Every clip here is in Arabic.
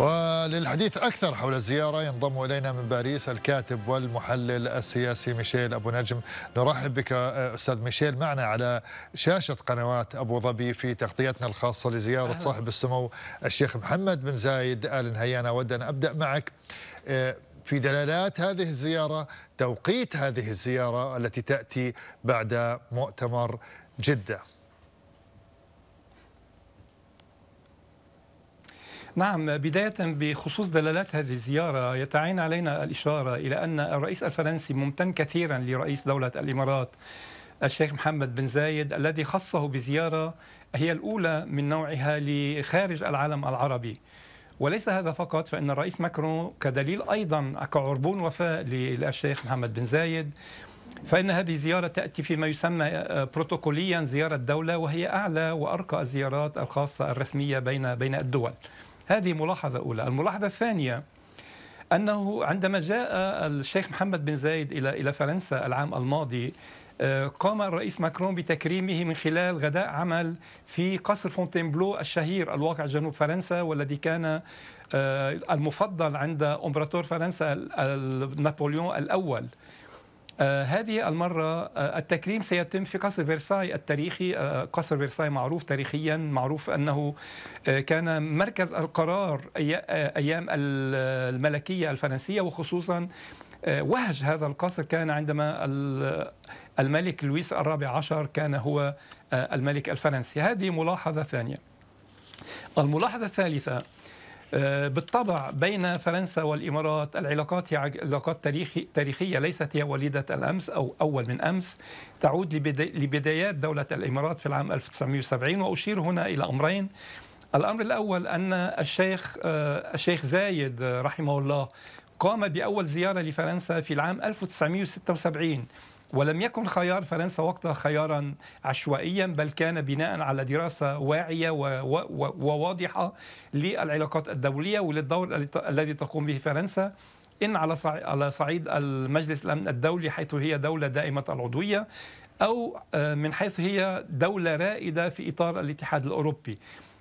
وللحديث أكثر حول الزيارة ينضم إلينا من باريس الكاتب والمحلل السياسي ميشيل أبو نجم نرحب بك آه، أستاذ ميشيل معنا على شاشة قنوات أبو ظبي في تغطيتنا الخاصة لزيارة أهلا. صاحب السمو الشيخ محمد بن زايد آل نهيان أود أن أبدأ معك آه، في دلالات هذه الزيارة توقيت هذه الزيارة التي تأتي بعد مؤتمر جدة نعم بداية بخصوص دلالات هذه الزيارة يتعين علينا الإشارة إلى أن الرئيس الفرنسي ممتن كثيرا لرئيس دولة الإمارات الشيخ محمد بن زايد الذي خصه بزيارة هي الأولى من نوعها لخارج العالم العربي وليس هذا فقط فإن الرئيس ماكرون كدليل أيضا كعربون وفاء للشيخ محمد بن زايد فإن هذه الزيارة تأتي فيما يسمى آه، بروتوكوليا زيارة دولة وهي أعلى وأرقى الزيارات الخاصة الرسمية بين بين الدول هذه ملاحظة أولى الملاحظة الثانية أنه عندما جاء الشيخ محمد بن زايد إلى إلى فرنسا العام الماضي آه، قام الرئيس ماكرون بتكريمه من خلال غداء عمل في قصر فونتينبلو الشهير الواقع جنوب فرنسا والذي كان آه، المفضل عند امبراطور فرنسا نابليون الأول آه، هذه المرة آه، التكريم سيتم في قصر فرساي التاريخي آه، قصر فرساي معروف تاريخيا معروف أنه كان مركز القرار أيام الملكية الفرنسية وخصوصا وهج هذا القصر كان عندما الملك لويس الرابع عشر كان هو الملك الفرنسي هذه ملاحظة ثانية الملاحظة الثالثة آه، بالطبع بين فرنسا والإمارات العلاقات هي علاقات تاريخية ليست هي وليدة الأمس أو أول من أمس تعود لبدايات دولة الإمارات في العام 1970 وأشير هنا إلى أمرين الأمر الأول أن الشيخ آه، الشيخ زايد رحمه الله قام بأول زيارة لفرنسا في العام 1976 ولم يكن خيار فرنسا وقتها خيارا عشوائيا بل كان بناء على دراسة واعية وواضحة للعلاقات الدولية وللدور الذي تقوم به فرنسا إن على على صعيد المجلس الأمن الدولي حيث هي دولة دائمة العضوية أو آه، من حيث هي دولة رائدة في إطار الاتحاد الأوروبي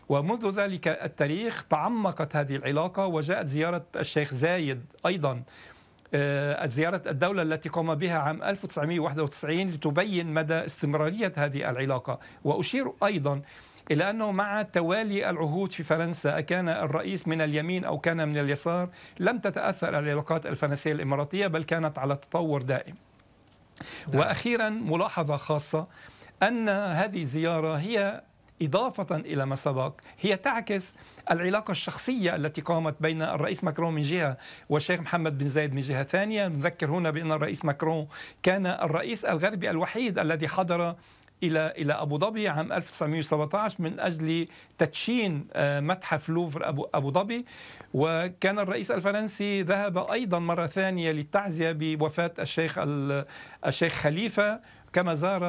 ومنذ ذلك التاريخ تعمقت هذه العلاقة وجاءت زيارة الشيخ زايد أيضا آه، زيارة الدولة التي قام بها عام 1991 لتبين مدى استمرارية هذه العلاقة وأشير أيضا إلى أنه مع توالي العهود في فرنسا كان الرئيس من اليمين أو كان من اليسار لم تتأثر العلاقات الفرنسية الإماراتية بل كانت على تطور دائم نعم. وأخيرا ملاحظة خاصة أن هذه الزيارة هي إضافة إلى ما سبق هي تعكس العلاقة الشخصية التي قامت بين الرئيس ماكرون من جهة والشيخ محمد بن زايد من جهة ثانية نذكر هنا بأن الرئيس ماكرون كان الرئيس الغربي الوحيد الذي حضر الى الى ابو ظبي عام 1917 من اجل تدشين آه، متحف لوفر ابو ظبي وكان الرئيس الفرنسي ذهب ايضا مره ثانيه للتعزيه بوفاه الشيخ الشيخ خليفه كما زار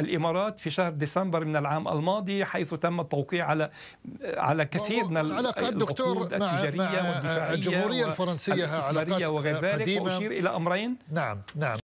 الامارات في شهر ديسمبر من العام الماضي حيث تم التوقيع على على كثير من العلاقات التجاريه مع والدفاعيه الجمهوريه الفرنسيه والاستثماريه وغير ذلك واشير الى امرين نعم نعم